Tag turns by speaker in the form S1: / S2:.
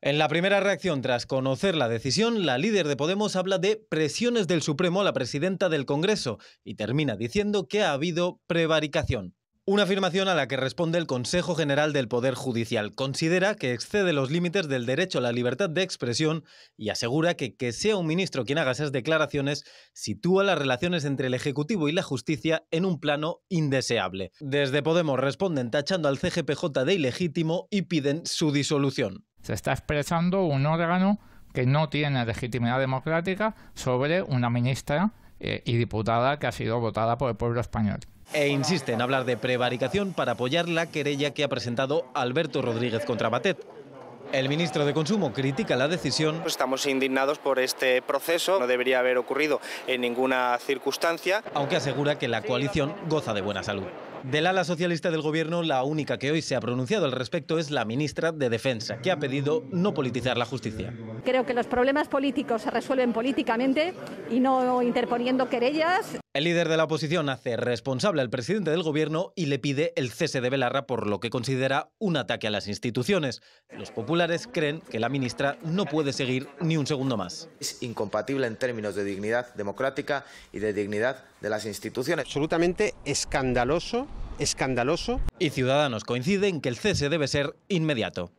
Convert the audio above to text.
S1: En la primera reacción tras conocer la decisión, la líder de Podemos habla de presiones del Supremo a la presidenta del Congreso y termina diciendo que ha habido prevaricación. Una afirmación a la que responde el Consejo General del Poder Judicial. Considera que excede los límites del derecho a la libertad de expresión y asegura que que sea un ministro quien haga esas declaraciones sitúa las relaciones entre el Ejecutivo y la justicia en un plano indeseable. Desde Podemos responden tachando al CGPJ de ilegítimo y piden su disolución.
S2: Se está expresando un órgano que no tiene legitimidad democrática sobre una ministra eh, y diputada que ha sido votada por el pueblo español.
S1: E insiste en hablar de prevaricación para apoyar la querella que ha presentado Alberto Rodríguez contra Batet. El ministro de Consumo critica la decisión. Estamos indignados por este proceso, no debería haber ocurrido en ninguna circunstancia. Aunque asegura que la coalición goza de buena salud. Del ala socialista del gobierno, la única que hoy se ha pronunciado al respecto es la ministra de Defensa, que ha pedido no politizar la justicia.
S3: Creo que los problemas políticos se resuelven políticamente y no interponiendo querellas.
S1: El líder de la oposición hace responsable al presidente del gobierno y le pide el cese de Belarra por lo que considera un ataque a las instituciones. Los populares creen que la ministra no puede seguir ni un segundo más. Es incompatible en términos de dignidad democrática y de dignidad de las instituciones. Absolutamente escandaloso escandaloso. Y Ciudadanos coinciden que el cese debe ser inmediato.